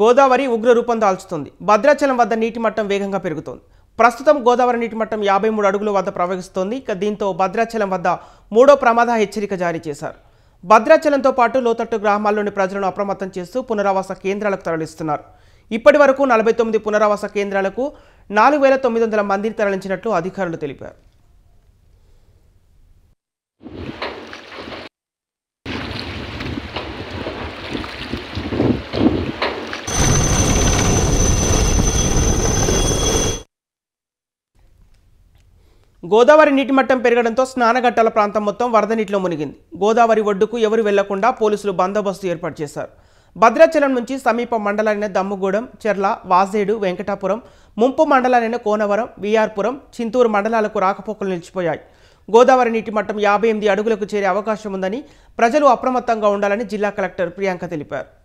గోదావరి ఉగ్ర రూపం దాల్చుతుంది భద్రాచలం వద్ద నీటి మట్టం వేగంగా పెరుగుతోంది ప్రస్తుతం గోదావరి నీటి మట్టం యాభై మూడు అడుగుల వద్ద ప్రవహిస్తోంది ఇక దీంతో భద్రాచలం వద్ద మూడో ప్రమాద హెచ్చరిక జారీ చేశారు భద్రాచలంతో పాటు లోతట్టు గ్రామాల్లోని ప్రజలను అప్రమత్తం చేస్తూ పునరావాస కేంద్రాలకు తరలిస్తున్నారు ఇప్పటి వరకు నలభై తొమ్మిది పునరావాస కేంద్రాలకు నాలుగు వేల తొమ్మిది వందల మందిని తరలించినట్లు అధికారులు తెలిపారు గోదావరి నీటి మట్టం పెరగడంతో స్నానఘట్టాల ప్రాంతం మొత్తం వరద నీటిలో మునిగింది గోదావరి ఒడ్డుకు ఎవరు వెళ్లకుండా పోలీసులు బందోబస్తు ఏర్పాటు చేశారు భద్రాచలం నుంచి సమీప మండలైన దమ్ముగూడెం చెర్ల వాజేడు వెంకటాపురం ముంపు మండలైన కోనవరం విఆర్పురం చింతూరు మండలాలకు రాకపోకలు నిలిచిపోయాయి గోదావరి నీటి మట్టం యాభై ఎనిమిది అడుగులకు చేరే అవకాశం ఉందని ప్రజలు అప్రమత్తంగా ఉండాలని జిల్లా కలెక్టర్ ప్రియాంక తెలిపారు